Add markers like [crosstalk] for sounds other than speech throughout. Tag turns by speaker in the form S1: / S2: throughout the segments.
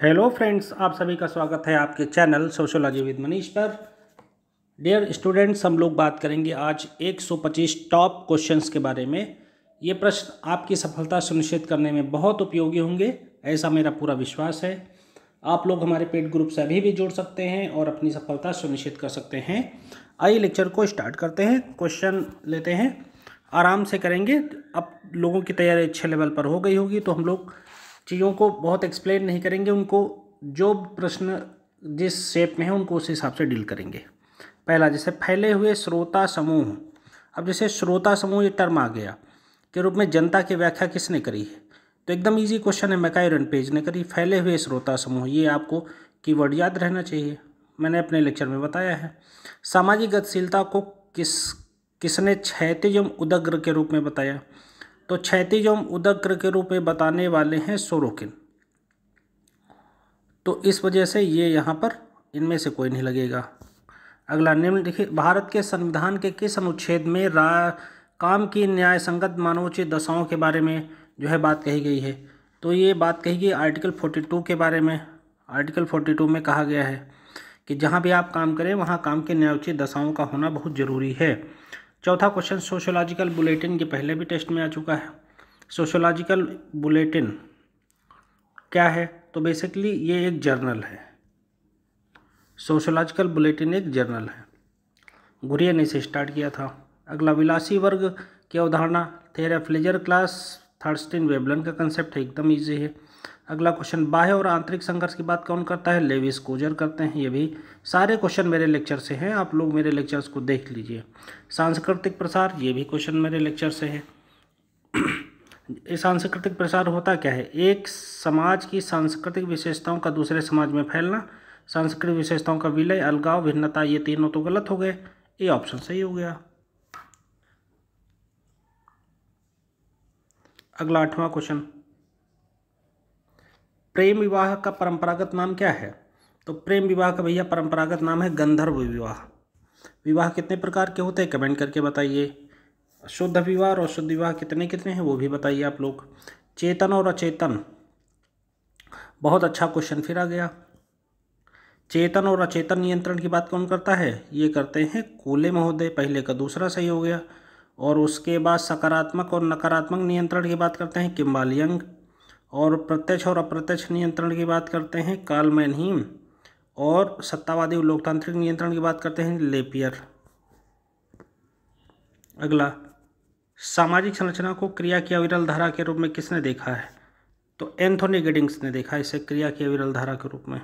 S1: hello friends आप सभी का स्वागत है आपके चैनल सोशोलॉजी विद मनीष पर डियर स्टूडेंट्स हम लोग बात करेंगे आज 125 टॉप क्वेश्चंस के बारे में ये प्रश्न आपकी सफलता सुनिश्चित करने में बहुत उपयोगी होंगे ऐसा मेरा पूरा विश्वास है आप लोग हमारे पेड ग्रुप से अभी भी जुड़ सकते हैं और अपनी सफलता सुनिश्चित कर सकते हैं आइए लेक्चर को स्टार्ट करते हैं क्वेश्चन लेते हैं आराम से करेंगे अब लोगों की तैयारी अच्छे लेवल पर हो गई होगी तो हम लोग चीज़ों को बहुत एक्सप्लेन नहीं करेंगे उनको जो प्रश्न जिस शेप में है उनको उस हिसाब से डील करेंगे पहला जैसे फैले हुए श्रोता समूह अब जैसे श्रोता समूह ये टर्म आ गया के रूप में जनता की व्याख्या किसने करी है तो एकदम इजी क्वेश्चन है मैकाई रन पेज ने करी फैले हुए श्रोता समूह ये आपको कीवर्ड याद रहना चाहिए मैंने अपने लेक्चर में बताया है सामाजिक गतिशीलता को किस किसने क्षैतिज एवं उदग्र के रूप में बताया तो क्षैतिज एवं उदग्र के रूप में बताने वाले हैं सोरोकिन तो इस वजह से ये यहाँ पर इनमें से कोई नहीं लगेगा अगला निम्नलिखित भारत के संविधान के किस अनुच्छेद में रा काम की न्याय संगत मानवोचित दशाओं के बारे में जो है बात कही गई है तो ये बात कही गई आर्टिकल 42 के बारे में आर्टिकल 42 में कहा गया है कि जहाँ भी आप काम करें वहाँ काम की न्यायोचित दशाओं का होना बहुत ज़रूरी है चौथा क्वेश्चन सोशोलॉजिकल बुलेटिन के पहले भी टेस्ट में आ चुका है सोशोलॉजिकल बुलेटिन क्या है तो बेसिकली ये एक जर्नल है सोशोलॉजिकल बुलेटिन एक जर्नल है गुरिया ने इसे स्टार्ट किया था अगला विलासी वर्ग की अवधारणा the pleasure class Thorstein Veblen का कंसेप्ट है एकदम ईजी है अगला क्वेश्चन बाह्य और आंतरिक संघर्ष की बात कौन करता है लेविस कोजर करते हैं ये भी सारे क्वेश्चन मेरे लेक्चर से हैं आप लोग मेरे लेक्चर्स को देख लीजिए सांस्कृतिक प्रसार ये भी क्वेश्चन मेरे लेक्चर से है ये सांस्कृतिक प्रसार होता क्या है एक समाज की सांस्कृतिक विशेषताओं का दूसरे समाज में फैलना सांस्कृतिक विशेषताओं का विलय अलगाव भिन्नता ये तीनों तो गलत हो गए ये ऑप्शन सही हो गया अगला आठवां क्वेश्चन प्रेम विवाह का परंपरागत नाम क्या है तो प्रेम विवाह का भैया परंपरागत नाम है गंधर्व विवाह विवाह कितने प्रकार के होते हैं कमेंट करके बताइए शुद्ध विवाह और अशुद्ध विवाह कितने कितने हैं वो भी बताइए आप लोग चेतन और अचेतन बहुत अच्छा क्वेश्चन फिर आ गया चेतन और अचेतन नियंत्रण की बात कौन करता है ये करते हैं कोले महोदय पहले का दूसरा सही हो गया और उसके बाद सकारात्मक और नकारात्मक नियंत्रण की बात करते हैं किम्बालियंग और प्रत्यक्ष और अप्रत्यक्ष नियंत्रण की बात करते हैं काल मैनहीम और सत्तावादी और लोकतांत्रिक नियंत्रण की बात करते हैं लेपियर अगला सामाजिक संरचना को क्रिया की अविरल धारा के रूप में किसने देखा है तो एंथोनी गिडिंग्स ने देखा इसे क्रिया की अविरल धारा के रूप में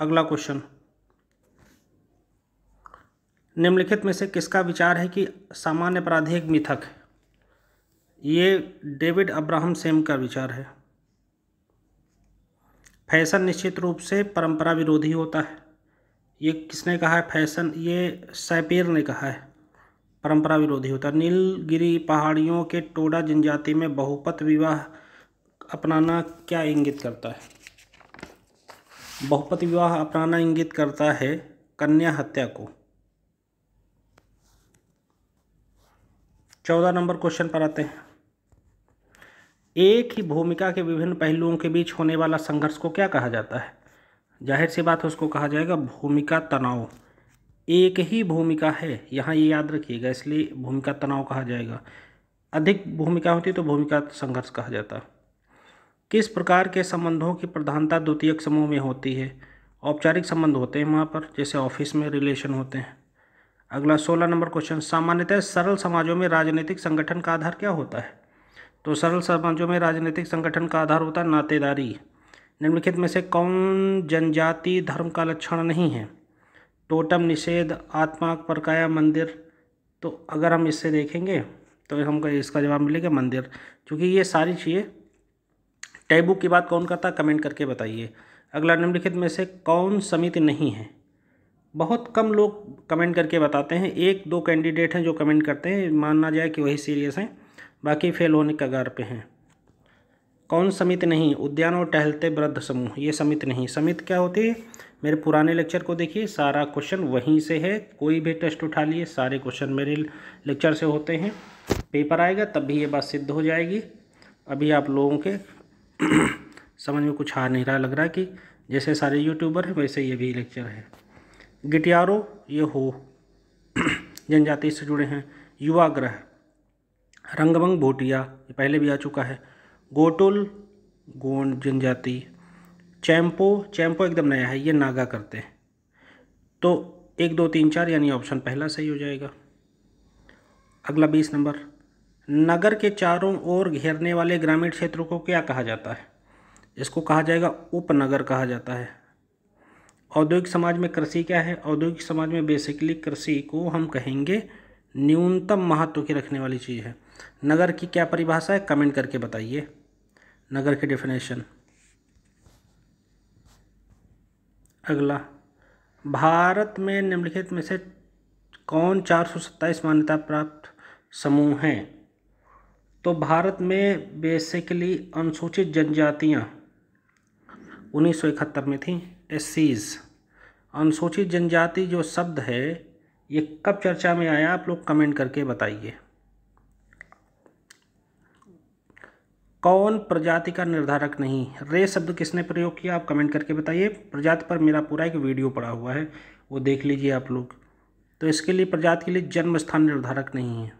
S1: अगला क्वेश्चन निम्नलिखित में से किसका विचार है कि सामान्य अपराधी एक मिथक है ये डेविड अब्राहम सेम का विचार है फैशन निश्चित रूप से परंपरा विरोधी होता है ये किसने कहा है फैशन ये सैपेर ने कहा है परंपरा विरोधी होता है नीलगिरी पहाड़ियों के टोडा जनजाति में बहुपत विवाह अपनाना क्या इंगित करता है बहुपत विवाह अपनाना इंगित करता है कन्या हत्या को चौदह नंबर क्वेश्चन पर आते हैं एक ही भूमिका के विभिन्न पहलुओं के बीच होने वाला संघर्ष को क्या कहा जाता है जाहिर सी बात है उसको कहा जाएगा भूमिका तनाव एक ही भूमिका है यहाँ ये याद रखिएगा इसलिए भूमिका तनाव कहा जाएगा अधिक भूमिका होती तो भूमिका संघर्ष कहा जाता किस प्रकार के संबंधों की प्रधानता द्वितीयक समूह में होती है औपचारिक संबंध होते हैं वहाँ पर जैसे ऑफिस में रिलेशन होते हैं अगला सोलह नंबर क्वेश्चन सामान्यतः सरल समाजों में राजनीतिक संगठन का आधार क्या होता है तो सरल समाजों में राजनीतिक संगठन का आधार होता है नातेदारी निम्नलिखित में से कौन जनजाति धर्म का लक्षण नहीं है टोटम निषेध आत्मा परकाया मंदिर तो अगर हम इससे देखेंगे तो हमको इसका जवाब मिलेगा मंदिर क्योंकि ये सारी चीज़ें टैबू की बात कौन करता है कमेंट करके बताइए अगला निम्नलिखित में से कौन समिति नहीं है बहुत कम लोग कमेंट करके बताते हैं एक दो कैंडिडेट हैं जो कमेंट करते हैं मानना जाए कि वही सीरियस हैं बाकी फेल होने कगार पे हैं कौन समित नहीं उद्यान और टहलते वृद्ध समूह ये समित नहीं समित क्या होती है मेरे पुराने लेक्चर को देखिए सारा क्वेश्चन वहीं से है कोई भी टेस्ट उठा लिए सारे क्वेश्चन मेरे लेक्चर से होते हैं पेपर आएगा तब भी ये बात सिद्ध हो जाएगी अभी आप लोगों के [clears throat] समझ में कुछ आ नहीं रहा लग रहा कि जैसे सारे यूट्यूबर हैं वैसे ये भी लेक्चर है गिटियारो ये हो [clears throat] जनजाति से जुड़े हैं युवा ग्रह रंगभंग भोटिया ये पहले भी आ चुका है गोटुल गोंड जनजाति चैम्पो चैम्पो एकदम नया है ये नागा करते हैं तो एक दो तीन चार यानी ऑप्शन पहला सही हो जाएगा अगला बीस नंबर नगर के चारों ओर घेरने वाले ग्रामीण क्षेत्रों को क्या कहा जाता है इसको कहा जाएगा उपनगर कहा जाता है औद्योगिक समाज में कृषि क्या है औद्योगिक समाज में बेसिकली कृषि को हम कहेंगे न्यूनतम महत्व की रखने वाली चीज़ है नगर की क्या परिभाषा है कमेंट करके बताइए नगर की डेफिनेशन अगला भारत में निम्नलिखित में से कौन चार सौ सत्ताईस मान्यता प्राप्त समूह हैं तो भारत में बेसिकली अनुसूचित जनजातियां उन्नीस सौ इकहत्तर में थी एस अनुसूचित जनजाति जो शब्द है ये कब चर्चा में आया आप लोग कमेंट करके बताइए कौन प्रजाति का निर्धारक नहीं रे शब्द किसने प्रयोग किया आप कमेंट करके बताइए प्रजाति पर मेरा पूरा एक वीडियो पड़ा हुआ है वो देख लीजिए आप लोग तो इसके लिए प्रजाति के लिए जन्म स्थान निर्धारक नहीं है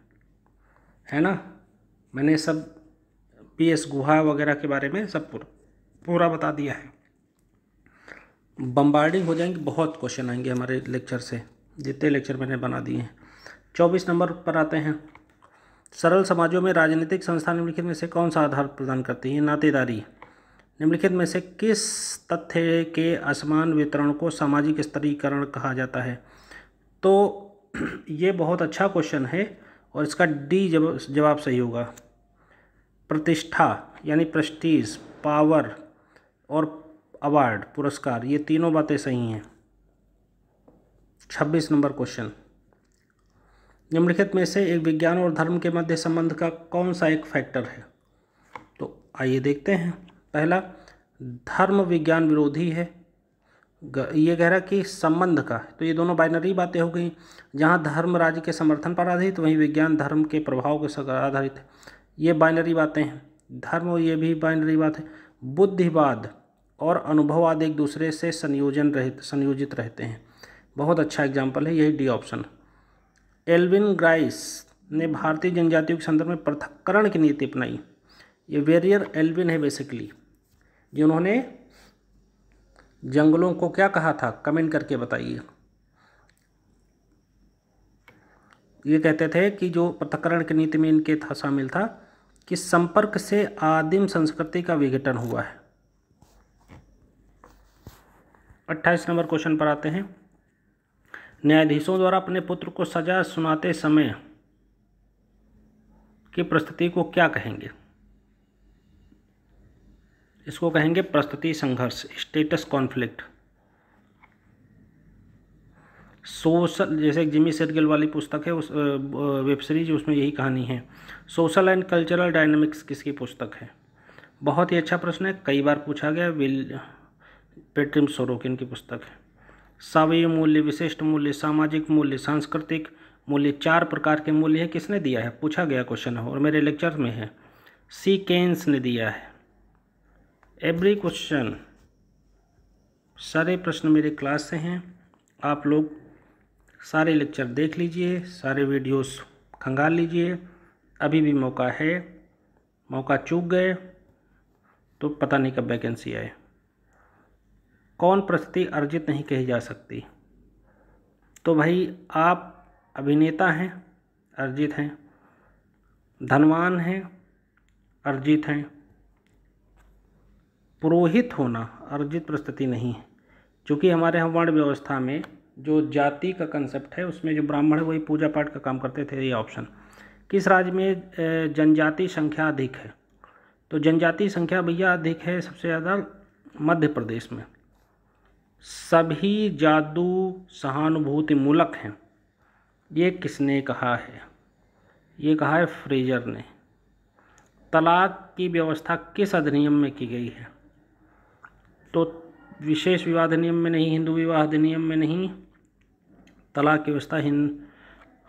S1: है ना मैंने सब पी एस गुहा वगैरह के बारे में सब पूरा पूरा बता दिया है बम्बार्डिंग हो जाएंगे बहुत क्वेश्चन आएंगे हमारे लेक्चर से जितने लेक्चर मैंने बना दिए हैं चौबीस नंबर पर आते हैं सरल समाजों में राजनीतिक संस्था निम्नलिखित में से कौन सा आधार प्रदान करती है नातेदारी निम्नलिखित में से किस तथ्य के असमान वितरण को सामाजिक स्तरीकरण कहा जाता है तो [clears throat] ये बहुत अच्छा क्वेश्चन है और इसका डी जवाब जवाब सही होगा प्रतिष्ठा यानी प्रस्टीज पावर और अवार्ड पुरस्कार ये तीनों बातें सही हैं छब्बीस नंबर क्वेश्चन निम्नलिखित में से एक विज्ञान और धर्म के मध्य संबंध का कौन सा एक फैक्टर है तो आइए देखते हैं पहला धर्म विज्ञान विरोधी है ये कह रहा कि संबंध का तो ये दोनों बाइनरी बातें हो गई जहाँ धर्म राज्य के समर्थन पर आधारित वहीं विज्ञान धर्म के प्रभाव के आधारित है ये बाइनरी बातें हैं धर्म ये भी बाइनरी बात है बुद्धिवाद और अनुभववाद एक दूसरे से संयोजन रहित संयोजित रहते हैं बहुत अच्छा एग्जाम्पल है यही डी ऑप्शन एल्विन ग्राइस ने भारतीय जनजातियों के संदर्भ में पृथककरण की नीति अपनाई ये वेरियर एल्विन है बेसिकली जिन्होंने जंगलों को क्या कहा था कमेंट करके बताइए ये कहते थे कि जो पृथककरण की नीति में इनके था शामिल था कि संपर्क से आदिम संस्कृति का विघटन हुआ है अट्ठाईस नंबर क्वेश्चन पर आते हैं न्यायाधीशों द्वारा अपने पुत्र को सजा सुनाते समय की प्रस्तुति को क्या कहेंगे इसको कहेंगे प्रस्तुति संघर्ष स्टेटस कॉन्फ्लिक्ट सोशल जैसे जिमी सेटगिल वाली पुस्तक है उस वेब सीरीज उसमें यही कहानी है सोशल एंड कल्चरल डायनेमिक्स किसकी पुस्तक है बहुत ही अच्छा प्रश्न है कई बार पूछा गया विल पेट्रिम सोरोकिन की पुस्तक है सावय मूल्य विशिष्ट मूल्य सामाजिक मूल्य सांस्कृतिक मूल्य चार प्रकार के मूल्य है किसने दिया है पूछा गया क्वेश्चन है और मेरे लेक्चर में है सी केन्स ने दिया है एवरी क्वेश्चन सारे प्रश्न मेरे क्लास से हैं आप लोग सारे लेक्चर देख लीजिए सारे वीडियोस खंगाल लीजिए अभी भी मौका है मौका चूक गए तो पता नहीं कब वैकेंसी आए कौन प्रस्तुति अर्जित नहीं कही जा सकती तो भाई आप अभिनेता हैं अर्जित हैं धनवान हैं अर्जित हैं पुरोहित होना अर्जित प्रस्तुति नहीं है क्योंकि हमारे यहाँ वर्ण व्यवस्था में जो जाति का कंसेप्ट है उसमें जो ब्राह्मण है वही पूजा पाठ का काम करते थे ये ऑप्शन किस राज्य में जनजाति संख्या अधिक है तो जनजाति संख्या भैया अधिक है सबसे ज़्यादा मध्य प्रदेश में सभी जादू सहानुभूति मूलक हैं ये किसने कहा है ये कहा है फ्रेजर ने तलाक की व्यवस्था किस अधिनियम में की गई है तो विशेष विवाह अधिनियम में नहीं हिंदू विवाह अधिनियम में नहीं तलाक की व्यवस्था हिंद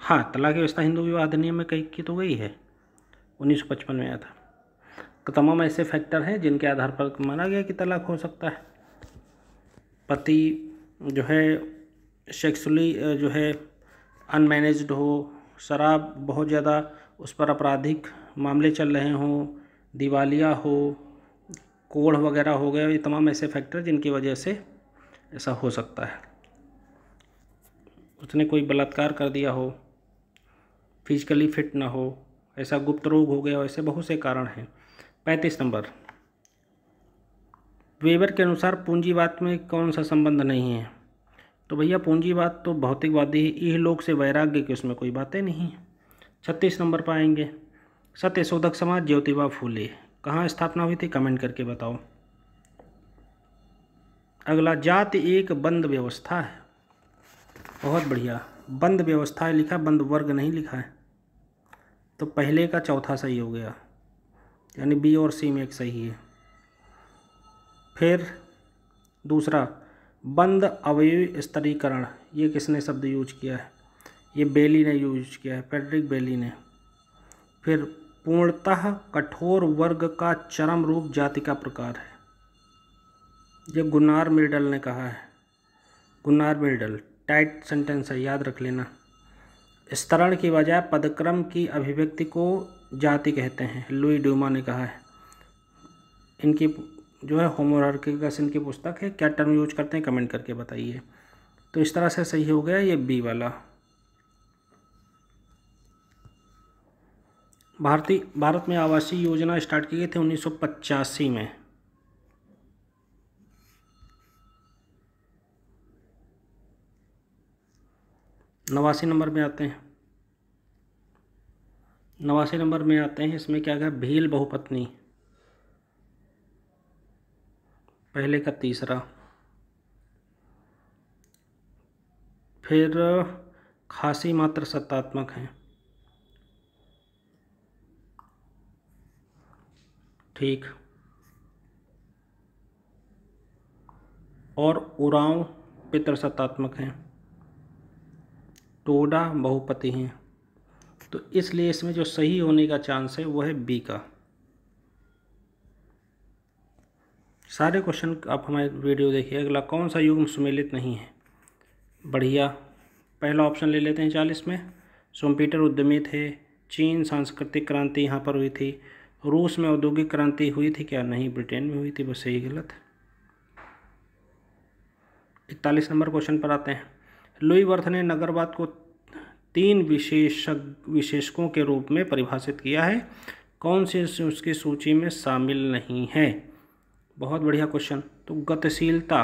S1: हाँ तलाक की व्यवस्था हिंदू विवाह अधिनियम में कई की तो गई है 1955 में आया था तो तमाम ऐसे फैक्टर हैं जिनके आधार पर माना गया कि तलाक हो सकता है पति जो है सेक्सुअली जो है अनमैनेज्ड हो शराब बहुत ज़्यादा उस पर आपराधिक मामले चल रहे हों दिवालिया हो कोढ़ वगैरह हो गया ये तमाम ऐसे फैक्टर जिनकी वजह से ऐसा हो सकता है उसने कोई बलात्कार कर दिया हो फिजिकली फिट ना हो ऐसा गुप्त रोग हो गया हो ऐसे बहुत से कारण हैं पैंतीस नंबर वेबर के अनुसार पूंजीवाद में कौन सा संबंध नहीं है तो भैया पूंजीवाद तो भौतिकवादी है यह लोग से वैराग्य की उसमें कोई बातें नहीं छत्तीस नंबर पर आएंगे सत्यशोधक समाज ज्योतिबा फूले कहाँ स्थापना हुई थी कमेंट करके बताओ अगला जाति एक बंद व्यवस्था है बहुत बढ़िया बंद व्यवस्था है लिखा बंद वर्ग नहीं लिखा है तो पहले का चौथा सही हो गया यानी बी और सी में एक सही है फिर दूसरा बंद अवय स्तरीकरण ये किसने शब्द यूज किया है ये बेली ने यूज किया है पेड्रिक बेली ने फिर पूर्णतः कठोर वर्ग का चरम रूप जाति का प्रकार है ये गुनार मिर्डल ने कहा है गुनार मिर्डल टाइट सेंटेंस है याद रख लेना स्तरण की बजाय पदक्रम की अभिव्यक्ति को जाति कहते हैं लुई ड्यूमा ने कहा है इनकी जो है होमोरार्की की पुस्तक है क्या टर्म यूज करते हैं कमेंट करके बताइए तो इस तरह से सही हो गया ये बी वाला भारतीय भारत में आवासीय योजना स्टार्ट की गई थी उन्नीस में नवासी नंबर में आते हैं नवासी नंबर में आते हैं इसमें क्या गया भील बहुपत्नी पहले का तीसरा फिर खासी मात्र सत्तात्मक हैं ठीक और उराव पितृसत्तात्मक हैं टोडा बहुपति हैं तो इसलिए इसमें जो सही होने का चांस है वह है बी का सारे क्वेश्चन आप हमारे वीडियो देखिए अगला कौन सा युग्म सुमेलित नहीं है बढ़िया पहला ऑप्शन ले लेते हैं चालीस में सोमपीटर उद्यमी थे चीन सांस्कृतिक क्रांति यहाँ पर हुई थी रूस में औद्योगिक क्रांति हुई थी क्या नहीं ब्रिटेन में हुई थी बस यही गलत इकतालीस नंबर क्वेश्चन पर आते हैं लुई वर्थ ने नगरवाद को तीन विशेष विशेषकों के रूप में परिभाषित किया है कौन से उसकी सूची में शामिल नहीं है बहुत बढ़िया क्वेश्चन तो गतिशीलता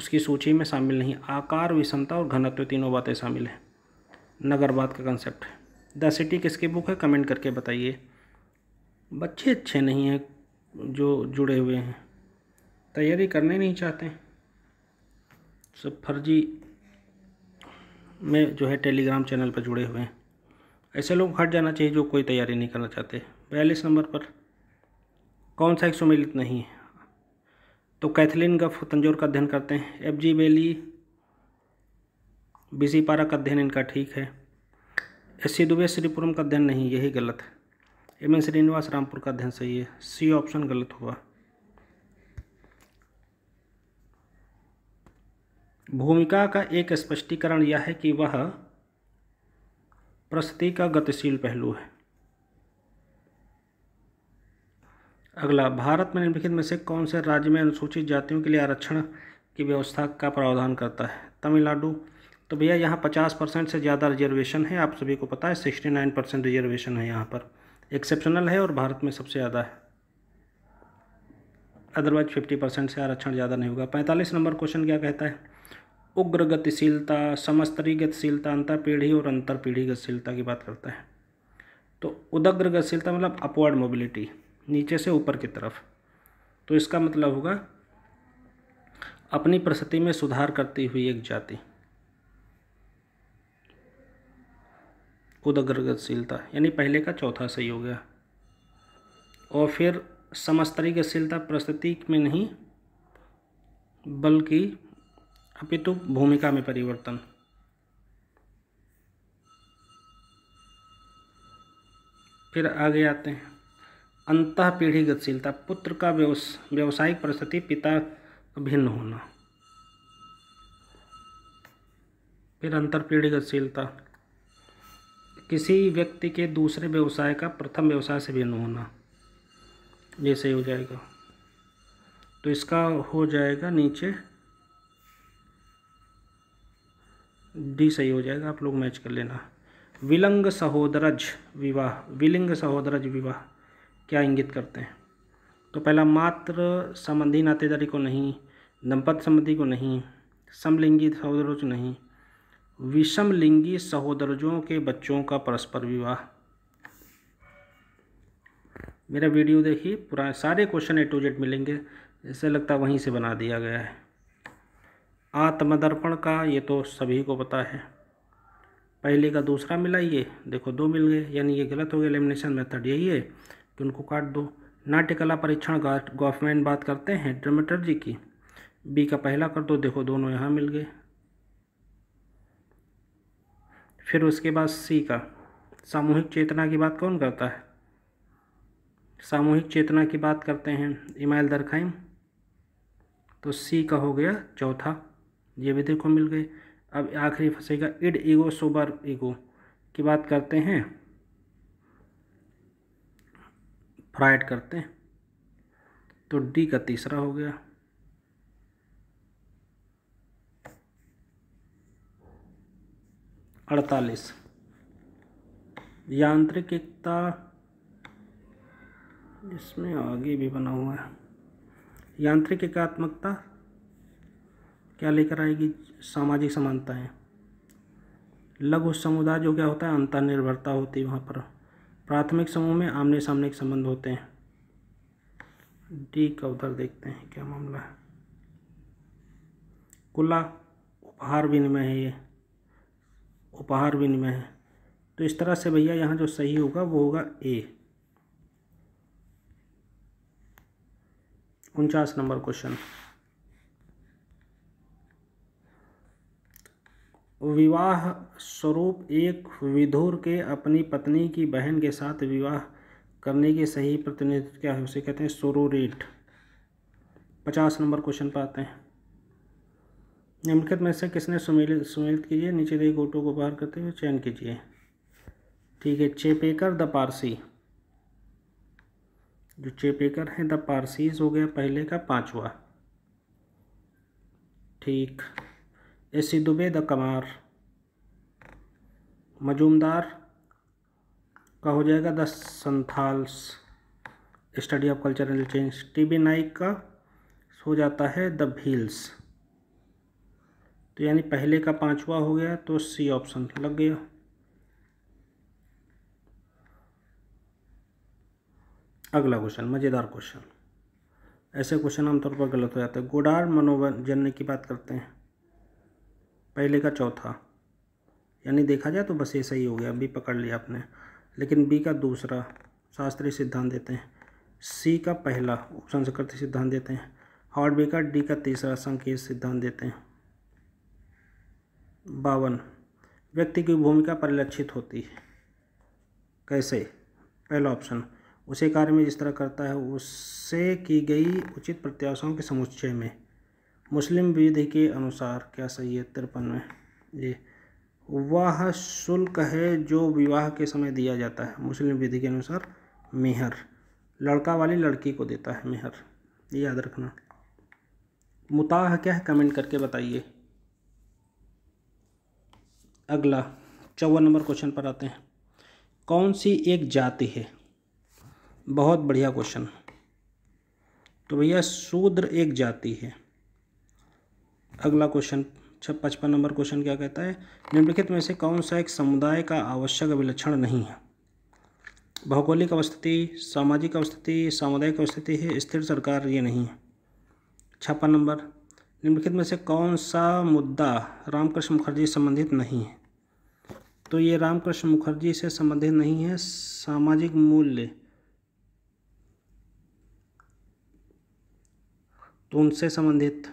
S1: उसकी सूची में शामिल नहीं आकार विषमता और घनत्व तीनों बातें शामिल हैं नगरवाद का कंसेप्ट है द सिटी किसकी बुक है कमेंट करके बताइए बच्चे अच्छे नहीं हैं जो जुड़े हुए हैं तैयारी करने नहीं चाहते सब फर्जी में जो है टेलीग्राम चैनल पर जुड़े हुए हैं ऐसे लोग हट जाना चाहिए जो कोई तैयारी नहीं करना चाहते बयालीस नंबर पर कौन सा एक सुमेलित नहीं है तो कैथलिन गफ तंजोर का अध्ययन करते हैं एफ जी बेली बीसी पारा का अध्ययन इनका ठीक है एस सी दुबे श्रीपुरम का अध्ययन नहीं यही गलत है एम एन श्रीनिवास रामपुर का अध्ययन सही है सी ऑप्शन गलत हुआ भूमिका का एक स्पष्टीकरण यह है कि वह प्रस्तुति का गतिशील पहलू है अगला भारत में निम्नलिखित में से कौन से राज्य में अनुसूचित जातियों के लिए आरक्षण की व्यवस्था का प्रावधान करता है तमिलनाडु तो भैया यहाँ पचास परसेंट से ज़्यादा रिजर्वेशन है आप सभी को पता है सिक्सटी नाइन परसेंट रिजर्वेशन है यहाँ पर एक्सेप्शनल है और भारत में सबसे ज़्यादा है अदरवाइज फिफ्टी परसेंट से आरक्षण ज़्यादा नहीं होगा पैंतालीस नंबर क्वेश्चन क्या कहता है उग्र गतिशीलता समस्तरी गतिशीलता अंतर पीढ़ी और अंतर पीढ़ी गतिशीलता की बात करता है तो उदग्र गतिशीलता मतलब अपवर्ड मोबिलिटी नीचे से ऊपर की तरफ तो इसका मतलब होगा अपनी प्रस्थिति में सुधार करती हुई एक जाति उदग्रगतशीलता यानी पहले का चौथा सही हो गया और फिर समस्तरीगतशीलता प्रस्तुति में नहीं बल्कि अपितु भूमिका में परिवर्तन फिर आगे आते हैं अंत पीढ़ी गतिशीलता पुत्र का व्यवसायिक परिस्थिति पिता भिन्न होना फिर अंतर पीढ़ी गतिशीलता किसी व्यक्ति के दूसरे व्यवसाय का प्रथम व्यवसाय से भिन्न होना ये सही हो जाएगा तो इसका हो जाएगा नीचे डी सही हो जाएगा आप लोग मैच कर लेना विलंग सहोदरज विवाह विलिंग सहोदरज विवाह क्या इंगित करते हैं तो पहला मात्र संबंधी नातेदारी को नहीं दंपत संबंधी को नहीं समलिंगी सहोदरोज नहीं विषमलिंगी सहोदरजों के बच्चों का परस्पर विवाह मेरा वीडियो देखिए पुराने सारे क्वेश्चन ए टू जेड मिलेंगे जैसे लगता वहीं से बना दिया गया है आत्मदर्पण का ये तो सभी को पता है पहले का दूसरा मिला ये देखो दो मिल गए यानी ये गलत हो गया एलिमिनेशन मेथड यही है कि उनको काट दो नाट्यकला परीक्षण गवर्नमेंट बात करते हैं ड्रमेटर्जी की बी का पहला कर दो देखो दोनों यहाँ मिल गए फिर उसके बाद सी का सामूहिक चेतना की बात कौन करता है सामूहिक चेतना की बात करते हैं इमाइल दरखाइम तो सी का हो गया चौथा ये भी देखो मिल गए अब आखिरी फंसेगा इड ईगो सोबर ईगो की बात करते हैं फ्राइड करते हैं तो डी का तीसरा हो गया अड़तालीस यांत्रिक एकता इसमें आगे भी बना हुआ है यांत्रिक एकात्मकता क्या लेकर आएगी सामाजिक समानताएं लघु समुदाय जो क्या होता है अंतर्निर्भरता होती है वहाँ पर प्राथमिक समूह में आमने सामने के संबंध होते हैं डी का उधर देखते हैं क्या मामला है कुला उपहार विनिमय है ये उपहार विनिमय है तो इस तरह से भैया यहाँ जो सही होगा वो होगा ए उनचास नंबर क्वेश्चन विवाह स्वरूप एक विधुर के अपनी पत्नी की बहन के साथ विवाह करने के सही प्रतिनिधित्व क्या है उसे कहते हैं सोरोट पचास नंबर क्वेश्चन पाते हैं निम्नलिखित में से किसने सुमेलित सुमेलित कीजिए नीचे दिए गोटो को बाहर करते हुए चयन कीजिए ठीक है चेपेकर द पारसी जो चेपेकर है द पारसीज हो गया पहले का पांचवा ठीक A C Dube the Kamar Majumdar का हो जाएगा the Santhals study of cultural change T B Naik का हो जाता है द भील्स तो यानी पहले का पांचवा हो गया तो सी ऑप्शन लग गया अगला क्वेश्चन मज़ेदार क्वेश्चन ऐसे क्वेश्चन आमतौर पर गलत हो जाते हैं गोडार मनोरंजन की बात करते हैं पहले का चौथा यानी देखा जाए तो बस ये सही हो गया बी पकड़ लिया आपने लेकिन बी का दूसरा शास्त्रीय सिद्धांत देते हैं सी का पहला उपसंस्कृति सिद्धांत देते हैं हॉर्ड बी का डी का तीसरा संकेत सिद्धांत देते हैं बावन व्यक्ति की भूमिका परिलक्षित होती है कैसे पहला ऑप्शन उसे कार्य में जिस तरह करता है उससे की गई उचित प्रत्याशाओं के समुच्चय में मुस्लिम विधि के अनुसार क्या सही है तिरपन में ये वह शुल्क है जो विवाह के समय दिया जाता है मुस्लिम विधि के अनुसार मेहर लड़का वाली लड़की को देता है मेहर ये याद रखना मुताह क्या है कमेंट करके बताइए अगला चौवन नंबर क्वेश्चन पर आते हैं कौन सी एक जाति है बहुत बढ़िया क्वेश्चन तो भैया शूद्र एक जाति है अगला क्वेश्चन पचपन नंबर क्वेश्चन क्या कहता है निम्नलिखित में से कौन सा एक समुदाय का आवश्यक अभिलक्षण नहीं है भौगोलिक अवस्थिति सामाजिक अवस्थिति सामुदायिक अवस्थिति है स्थिर सरकार ये नहीं है छप्पन नंबर निम्नलिखित में से कौन सा मुद्दा रामकृष्ण मुखर्जी संबंधित नहीं है तो ये रामकृष्ण मुखर्जी से संबंधित नहीं है सामाजिक मूल्य तो उनसे संबंधित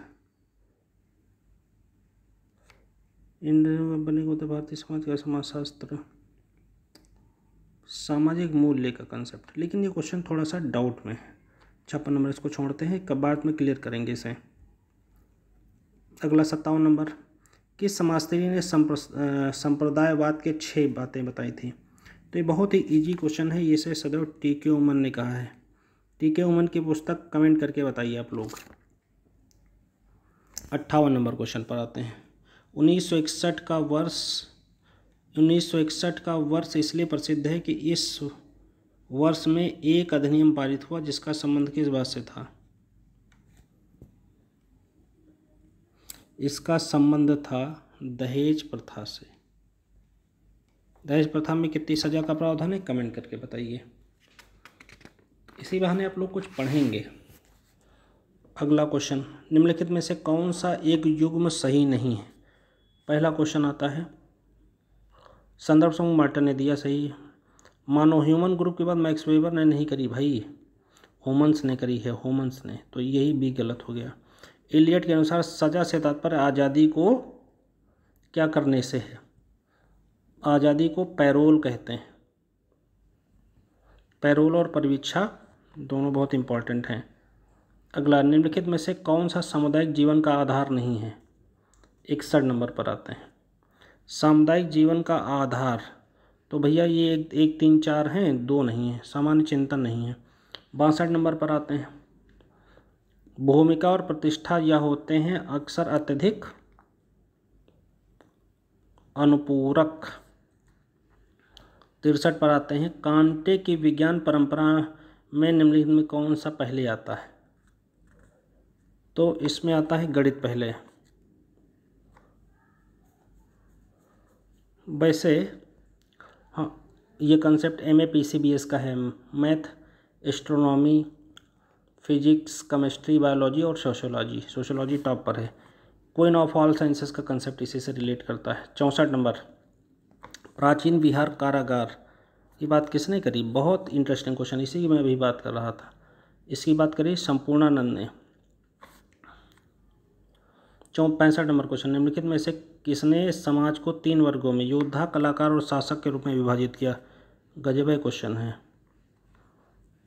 S1: इन बने को बने भारतीय समाज का समाजशास्त्र सामाजिक मूल्य का कंसेप्ट लेकिन ये क्वेश्चन थोड़ा सा डाउट में है छप्पन नंबर इसको छोड़ते हैं कब बाद में क्लियर करेंगे इसे अगला सत्तावन नंबर किस समाजस्त्री ने संप्रदायवाद के छः बातें बताई थी तो ये बहुत ही इजी क्वेश्चन है ये से सदैव टी के उमन ने कहा है टी के उमन की पुस्तक कमेंट करके बताइए आप लोग अट्ठावन नंबर क्वेश्चन पर आते हैं 1961 का वर्ष 1961 का वर्ष इसलिए प्रसिद्ध है कि इस वर्ष में एक अधिनियम पारित हुआ जिसका संबंध किस बात से था इसका संबंध था दहेज प्रथा से दहेज प्रथा में कितनी सजा का प्रावधान है कमेंट करके बताइए इसी बहाने आप लोग कुछ पढ़ेंगे अगला क्वेश्चन निम्नलिखित में से कौन सा एक युग्म सही नहीं है पहला क्वेश्चन आता है संदर्भ समूह मार्टन ने दिया सही मानो ह्यूमन ग्रुप के बाद मैक्स वेबर ने नहीं करी भाई होमन्स ने करी है होमन्स ने तो यही भी गलत हो गया एलियट के अनुसार सजा से तात्पर्य आज़ादी को क्या करने से है आज़ादी को पैरोल कहते हैं पैरोल और परवीक्षा दोनों बहुत इम्पॉर्टेंट हैं अगला निम्नलिखित में से कौन सा सामुदायिक जीवन का आधार नहीं है इकसठ नंबर पर आते हैं सामुदायिक जीवन का आधार तो भैया ये एक, एक तीन चार हैं दो नहीं हैं सामान्य चिंतन नहीं है बासठ नंबर पर आते हैं भूमिका और प्रतिष्ठा यह होते हैं अक्सर अत्यधिक अनुपूरक तिरसठ पर आते हैं कांटे की विज्ञान परंपरा में निम्नलिखित में कौन सा पहले आता है तो इसमें आता है गणित पहले वैसे हाँ ये concept M A P C B S का है math astronomy physics chemistry biology और सोशोलॉजी सोशोलॉजी टॉप पर है क्वीन ऑफ ऑल साइंसेस का कंसेप्ट इसी से रिलेट करता है चौंसठ नंबर प्राचीन बिहार कारागार ये बात किसने करी बहुत इंटरेस्टिंग क्वेश्चन इसी की मैं अभी बात कर रहा था इसकी बात करी संपूर्णानंद ने चौ पैंसठ नंबर क्वेश्चन निम्नलिखित में से किसने समाज को तीन वर्गों में योद्धा कलाकार और शासक के रूप में विभाजित किया गजब क्वेश्चन है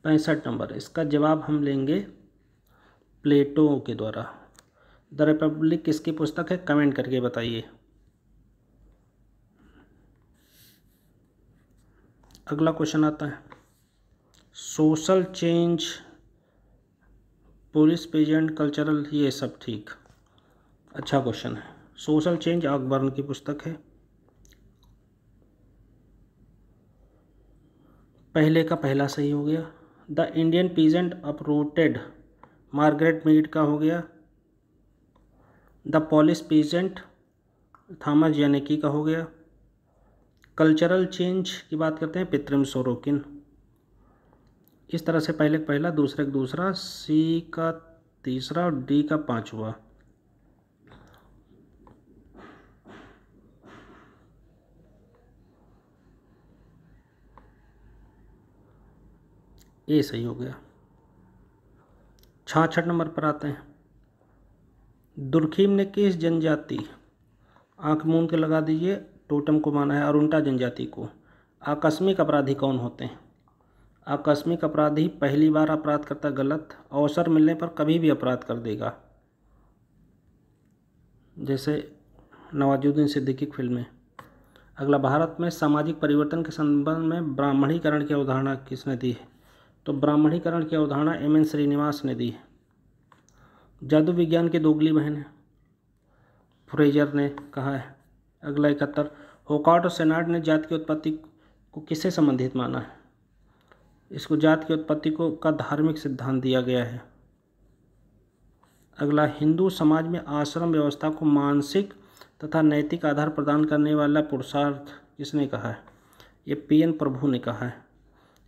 S1: पैंसठ नंबर इसका जवाब हम लेंगे प्लेटो के द्वारा द रिपब्लिक किसकी पुस्तक है कमेंट करके बताइए अगला क्वेश्चन आता है social change police peasant cultural ये सब ठीक अच्छा क्वेश्चन है सोशल चेंज आकबर्न की पुस्तक है पहले का पहला सही हो गया the Indian peasant uprooted Margaret Mead का हो गया द पॉलिस पीजेंट थामस जेनेकी का हो गया कल्चरल चेंज की बात करते हैं पित्रिम सोरोकिन इस तरह से पहले पहला दूसरे का दूसरा सी का तीसरा और डी का पाँचवा ए सही हो गया छाछठ नंबर पर आते हैं दुर्खीम ने किस जनजाति आंख मूंद के लगा दीजिए टोटम को माना है अरुणा जनजाति को आकस्मिक अपराधी कौन होते हैं आकस्मिक अपराधी पहली बार अपराध करता गलत अवसर मिलने पर कभी भी अपराध कर देगा जैसे नवाजुद्दीन सिद्दीकी फिल्म में अगला भारत में सामाजिक परिवर्तन के संबंध में ब्राह्मणीकरण की अवधारणा किसने दी है तो ब्राह्मणीकरण की अवधारणा एम एन श्रीनिवास ने दी है जादू विज्ञान की दोगली बहन है फ्रेजर ने कहा है अगला इकहत्तर होकाट और सेनाड ने जात की उत्पत्ति को किससे संबंधित माना है इसको जात की उत्पत्ति को का धार्मिक सिद्धांत दिया गया है अगला हिंदू समाज में आश्रम व्यवस्था को मानसिक तथा नैतिक आधार प्रदान करने वाला पुरुषार्थ किसने कहा है ये पी एन प्रभु ने कहा है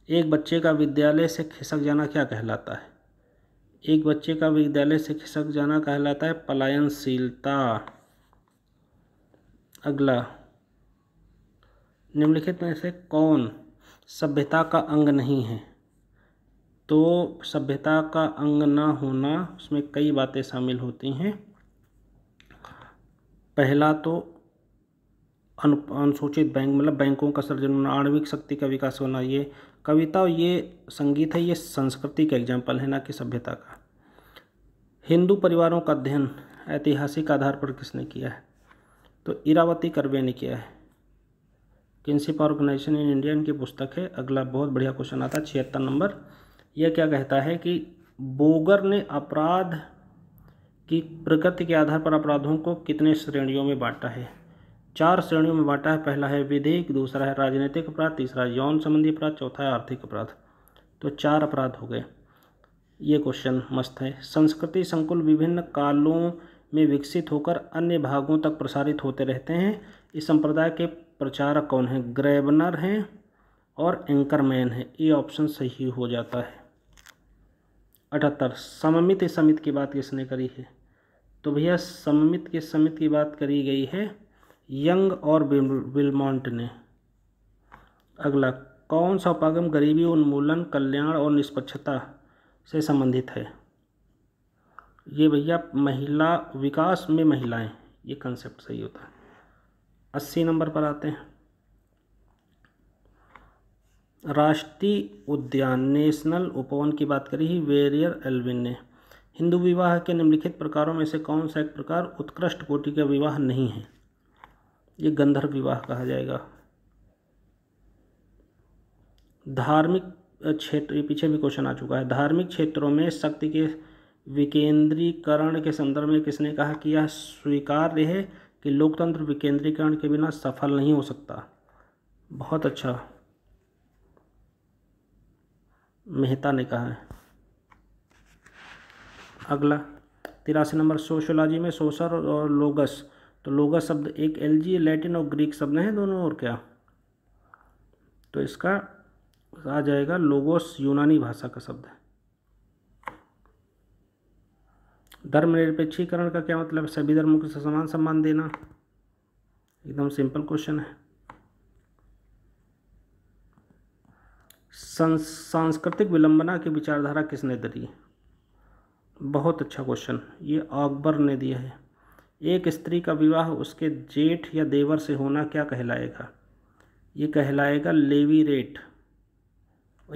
S1: एक बच्चे का विद्यालय से खिसक जाना क्या कहलाता है एक बच्चे का विद्यालय से खिसक जाना कहलाता है पलायनशीलता अगला निम्नलिखित में से कौन सभ्यता का अंग नहीं है तो सभ्यता का अंग ना होना उसमें कई बातें शामिल होती हैं पहला तो अनु अनुसूचित बैंक मतलब बैंकों का सर्जन होना आणविक शक्ति का विकास होना ये कविता और ये संगीत है ये संस्कृति का एग्जाम्पल है ना कि सभ्यता का हिंदू परिवारों का अध्ययन ऐतिहासिक आधार पर किसने किया है तो इरावती करवे ने किया है किन्सिप ऑर्गेनाइजेशन इन इंडिया की पुस्तक है अगला बहुत बढ़िया क्वेश्चन आता है छिहत्तर नंबर यह क्या कहता है कि बोगर ने अपराध की प्रकृति के आधार पर अपराधों को कितने श्रेणियों में बांटा है चार श्रेणियों में बांटा है पहला है विधेयक दूसरा है राजनीतिक अपराध तीसरा यौन संबंधी अपराध चौथा है आर्थिक अपराध तो चार अपराध हो गए ये क्वेश्चन मस्त है संस्कृति संकुल विभिन्न कालों में विकसित होकर अन्य भागों तक प्रसारित होते रहते हैं इस संप्रदाय के प्रचारक कौन हैं ग्रेबनर हैं और एंकरमैन है ये ऑप्शन सही हो जाता है अठहत्तर सममित समिति की बात किसने करी है तो भैया सममित के समिति की बात करी गई है यंग और विलमोंट ने अगला कौन सा उपागम गरीबी उन्मूलन कल्याण और निष्पक्षता से संबंधित है ये भैया महिला विकास में महिलाएं ये कंसेप्ट सही होता है अस्सी नंबर पर आते हैं राष्ट्रीय उद्यान नेशनल उपवन की बात करी ही वेरियर एल्विन ने हिंदू विवाह के निम्नलिखित प्रकारों में से कौन सा एक प्रकार उत्कृष्ट कोटि का विवाह नहीं है ये गंधर्व विवाह कहा जाएगा धार्मिक क्षेत्र पीछे भी क्वेश्चन आ चुका है धार्मिक क्षेत्रों में शक्ति के विकेंद्रीकरण के संदर्भ में किसने कहा कि यह स्वीकार्य है कि लोकतंत्र विकेंद्रीकरण के बिना सफल नहीं हो सकता बहुत अच्छा मेहता ने कहा है अगला तिरासी नंबर सोशोलॉजी में सोशल और लोगस तो लोगा शब्द एक एल जी लैटिन और ग्रीक शब्द हैं दोनों और क्या तो इसका आ जाएगा लोगोस यूनानी भाषा का शब्द है धर्मनिरपेक्षीकरण का क्या मतलब है सभी धर्मों को समान सम्मान देना एकदम सिंपल क्वेश्चन है सांस्कृतिक विलंबना की विचारधारा किसने दी बहुत अच्छा क्वेश्चन ये अकबर ने दिया है एक स्त्री का विवाह उसके जेठ या देवर से होना क्या कहलाएगा ये कहलाएगा लेवी रेट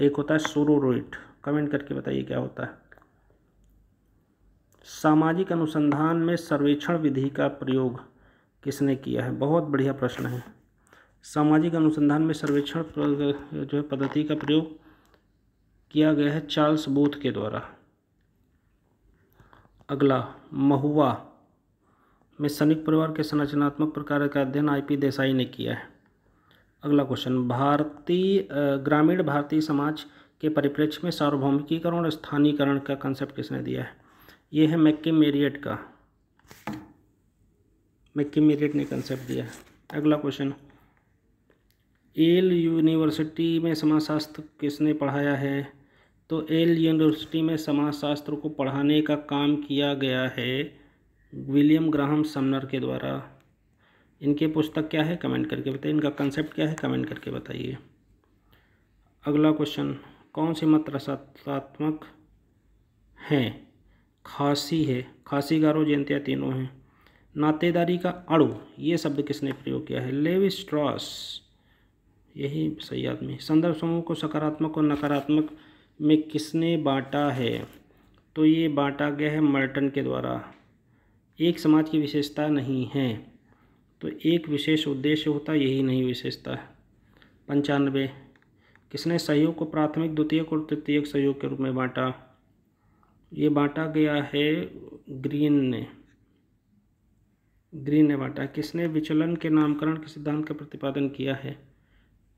S1: एक होता है सोरो रेट कमेंट करके बताइए क्या होता है सामाजिक अनुसंधान में सर्वेक्षण विधि का प्रयोग किसने किया है बहुत बढ़िया प्रश्न है सामाजिक अनुसंधान में सर्वेक्षण जो है पद्धति का प्रयोग किया गया है चार्ल्स बूथ के द्वारा अगला महुआ में सैनिक परिवार के संरचनात्मक प्रकार का अध्ययन आईपी देसाई ने किया है अगला क्वेश्चन भारतीय ग्रामीण भारतीय समाज के परिप्रेक्ष्य में सार्वभौमिकीकरण और स्थानीयकरण का कंसेप्ट किसने दिया है ये है मैक्की मेरियट का मैक्की मेरियट ने कंसेप्ट दिया है अगला क्वेश्चन एल यूनिवर्सिटी में समाजशास्त्र किसने पढ़ाया है तो एल यूनिवर्सिटी में समाजशास्त्र को पढ़ाने का काम किया गया है विलियम ग्राहम समनर के द्वारा इनके पुस्तक क्या है कमेंट करके बताइए इनका कंसेप्ट क्या है कमेंट करके बताइए अगला क्वेश्चन कौन सी मत रसात्मक हैं खांसी है खांसी गारो जयंतिया तीनों हैं नातेदारी का अड़ु ये शब्द किसने प्रयोग किया है लेविस स्ट्रॉस यही सही आदमी संदर्भ समूह को सकारात्मक और नकारात्मक में किसने बांटा है तो ये बांटा गया है मर्टन के द्वारा एक समाज की विशेषता नहीं है तो एक विशेष उद्देश्य होता यही नहीं विशेषता है पंचानवे किसने सहयोग को प्राथमिक द्वितीयक और तृतीयक सहयोग के रूप में बांटा ये बांटा गया है ग्रीन ने ग्रीन ने बांटा किसने विचलन के नामकरण के सिद्धांत का प्रतिपादन किया है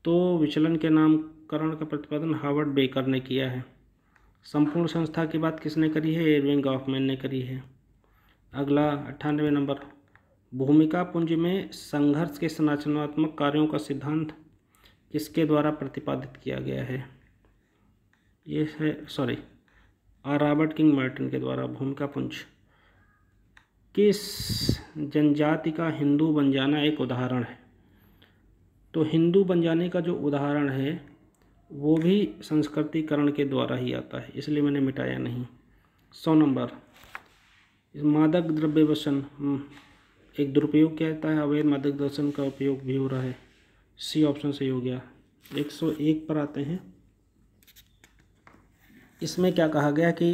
S1: तो विचलन के नामकरण का प्रतिपादन हार्वर्ड बेकर ने किया है संपूर्ण संस्था की बात किसने करी है एयरविंग गॉफमैन ने करी है अगला अट्ठानवे नंबर भूमिका पुंज में संघर्ष के संरचनात्मक कार्यों का सिद्धांत किसके द्वारा प्रतिपादित किया गया है ये है sorry R Robert King Merton के द्वारा भूमिका पुंज किस जनजाति का हिंदू बन जाना एक उदाहरण है तो हिंदू बन जाने का जो उदाहरण है वो भी संस्कृतिकरण के द्वारा ही आता है इसलिए मैंने मिटाया नहीं सौ नंबर इस मादक द्रव्य व्यसन हम्म, एक दुरुपयोग कहता है अवैध मादक दर्शन का उपयोग भी हो रहा है सी ऑप्शन सही हो गया 101 पर आते हैं इसमें क्या कहा गया कि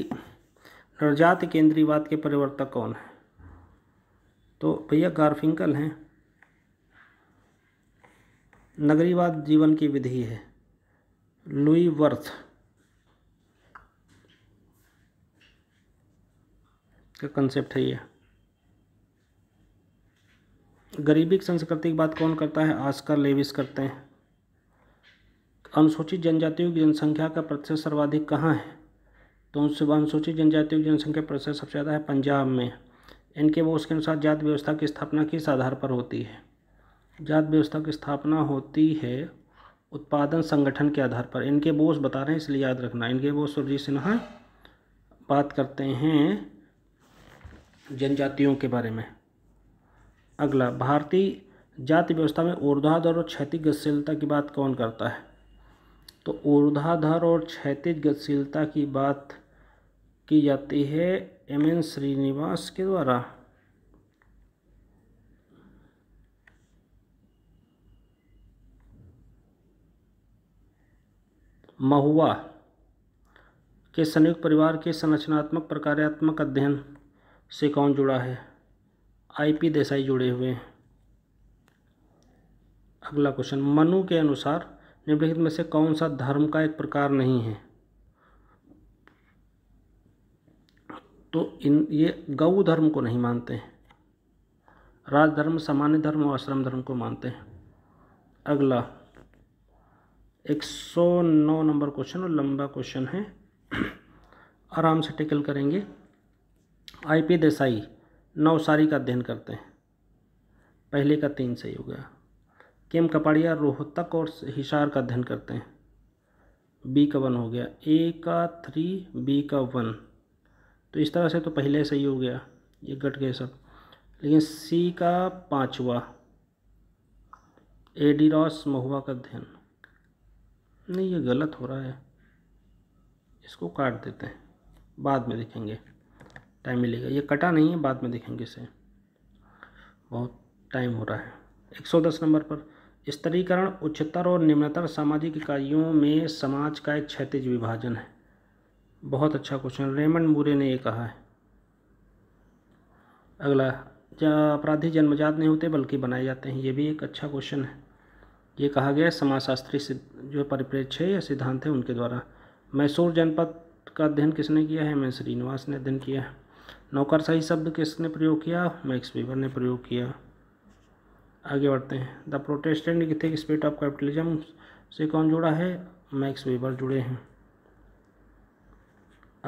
S1: नवजात केंद्रीयवाद के परिवर्तक कौन है तो भैया गार्फिंकल हैं नगरीवाद जीवन की विधि है लुई वर्थ का कंसेप्ट है ये गरीबी की संस्कृति की बात कौन करता है आस्कर लेविस करते हैं अनुसूचित जनजातियों की जनसंख्या का प्रतिशत सर्वाधिक कहाँ है तो अनुसूचित जनजातियों की जनसंख्या प्रतिशत सबसे ज़्यादा है पंजाब में इनके वो उसके अनुसार जात व्यवस्था की स्थापना किस आधार पर होती है जात व्यवस्था की स्थापना होती है उत्पादन संगठन के आधार पर इनके बोस बता रहे हैं इसलिए याद रखना इनके बोस सुरजीत सिन्हा बात करते हैं जनजातियों के बारे में अगला भारतीय जाति व्यवस्था में ऊर्ध्वाधर और क्षैतिज गतिशीलता की बात कौन करता है तो ऊर्ध्वाधर और क्षैतिज गतिशीलता की बात की जाती है एम एन श्रीनिवास के द्वारा महुआ के संयुक्त परिवार के संरचनात्मक प्रकार्यात्मक अध्ययन से कौन जुड़ा है आईपी देसाई जुड़े हुए हैं अगला क्वेश्चन मनु के अनुसार निम्नलिखित में से कौन सा धर्म का एक प्रकार नहीं है तो इन ये गौ धर्म को नहीं मानते हैं राजधर्म सामान्य धर्म और आश्रम धर्म को मानते हैं अगला एक सौ नौ नंबर क्वेश्चन और लंबा क्वेश्चन है [clears throat] आराम से टिकल करेंगे आईपी देसाई नवसारी का अध्ययन करते हैं पहले का तीन सही हो गया केम कपाड़िया रोहतक और हिसार का अध्ययन करते हैं बी का वन हो गया ए का थ्री बी का वन तो इस तरह से तो पहले सही हो गया ये घट गए सब लेकिन सी का पाँचवा ए डी रॉस महुआ का अध्ययन नहीं ये गलत हो रहा है इसको काट देते हैं बाद में देखेंगे टाइम मिलेगा ये कटा नहीं है बाद में देखेंगे इसे बहुत टाइम हो रहा है 110 नंबर पर स्तरीकरण उच्चतर और निम्नतर सामाजिक इकाइयों में समाज का एक क्षतिज विभाजन है बहुत अच्छा क्वेश्चन रेमंड मूरे ने ये कहा है अगला अपराधी जन्मजात नहीं होते बल्कि बनाए जाते हैं ये भी एक अच्छा क्वेश्चन है ये कहा गया समाजशास्त्री जो परिप्रेक्ष्य या सिद्धांत है उनके द्वारा मैसूर जनपद का अध्ययन किसने किया है मैं श्रीनिवास ने अध्ययन किया है नौकरशाही शब्द किसने प्रयोग किया मैक्स वीवर ने प्रयोग किया आगे बढ़ते हैं the Protestant ethic spirit of capitalism से कौन जुड़ा है मैक्स वीबर जुड़े हैं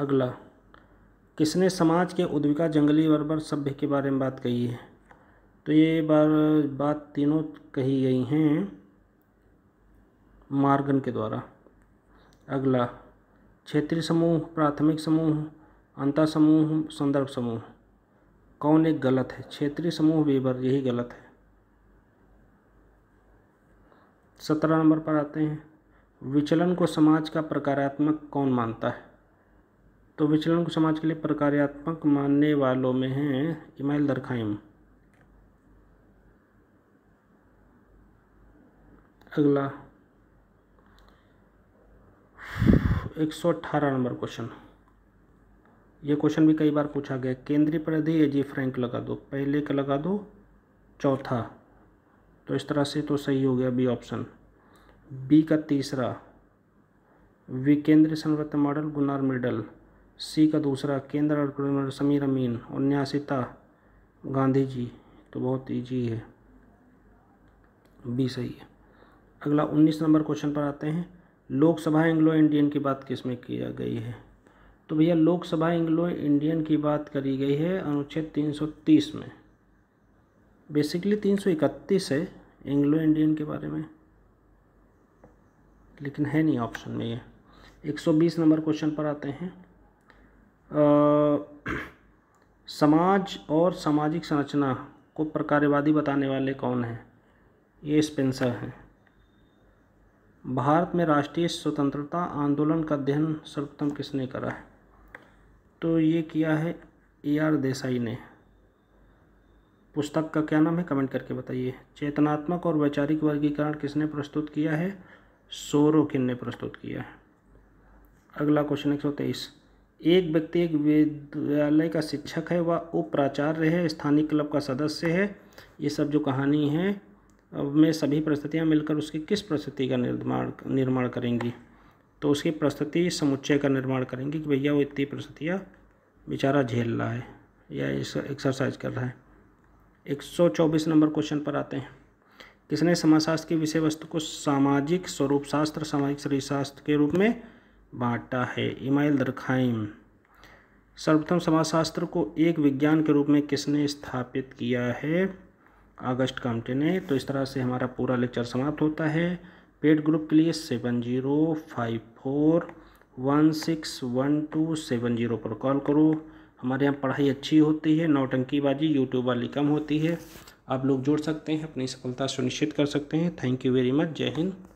S1: अगला किसने समाज के उद्विका जंगली वर्बर सभ्य के बारे में बात कही है तो ये बार बात तीनों कही गई हैं मार्गन के द्वारा अगला क्षेत्रीय समूह प्राथमिक समूह अंतर समूह संदर्भ समूह कौन एक गलत है क्षेत्रीय समूह वेबर यही गलत है सत्रह नंबर पर आते हैं विचलन को समाज का प्रकारात्मक कौन मानता है तो विचलन को समाज के लिए प्रकारात्मक मानने वालों में हैं इमाइल दरखाइम अगला एक सौ अठारह नंबर क्वेश्चन ये क्वेश्चन भी कई बार पूछा गया केंद्रीय परिधि ए जी फ्रैंक लगा दो पहले का लगा दो चौथा तो इस तरह से तो सही हो गया बी ऑप्शन बी का तीसरा विकेंद्रीय संवर्तन मॉडल गुनार मेडल सी का दूसरा केंद्र और समीर अमीन उन्यासिता गांधी जी तो बहुत ईजी है बी सही है अगला उन्नीस नंबर क्वेश्चन पर आते हैं लोकसभा एंग्लो इंडियन की बात किस में किया गई है तो भैया लोकसभा एंग्लो इंडियन की बात करी गई है अनुच्छेद 330 में बेसिकली 331 है एंग्लो इंडियन के बारे में लेकिन है नहीं ऑप्शन में ये 120 नंबर क्वेश्चन पर आते हैं आ, समाज और सामाजिक संरचना को प्रकार्यवादी बताने वाले कौन हैं ये स्पेंसर हैं भारत में राष्ट्रीय स्वतंत्रता आंदोलन का अध्ययन सर्वप्रथम किसने करा है तो ये किया है ए आर देसाई ने पुस्तक का क्या नाम है कमेंट करके बताइए चेतनात्मक और वैचारिक वर्गीकरण किसने प्रस्तुत किया है किन ने प्रस्तुत किया है अगला क्वेश्चन एक सौ तेईस एक व्यक्ति एक विद्यालय का शिक्षक है वह उप प्राचार्य है स्थानीय क्लब का सदस्य है ये सब जो कहानी है में सभी परिस्थितियाँ मिलकर उसकी किस परिस्थिति का निर्माण निर्माण करेंगी तो उसकी प्रस्तुति समुच्चय का निर्माण करेंगे कि भैया वो इतनी प्रस्तुतियाँ बेचारा झेल रहा है या इस एक्सरसाइज कर रहा है 124 नंबर क्वेश्चन पर आते हैं किसने समाजशास्त्र की विषय वस्तु को सामाजिक स्वरूप शास्त्र सामाजिक शरीरशास्त्र के रूप में बांटा है इमाइल दरखाइम सर्वप्रथम समाजशास्त्र को एक विज्ञान के रूप में किसने स्थापित किया है अगस्त कामटे ने तो इस तरह से हमारा पूरा लेक्चर समाप्त होता है पेड ग्रुप के लिए seven zero five four one six one two seven zero पर कॉल करो हमारे यहाँ पढ़ाई अच्छी होती है नौटंकीबाजी यूट्यूब वाली कम होती है आप लोग जुड़ सकते हैं अपनी सफलता सुनिश्चित कर सकते हैं थैंक यू वेरी मच जय हिंद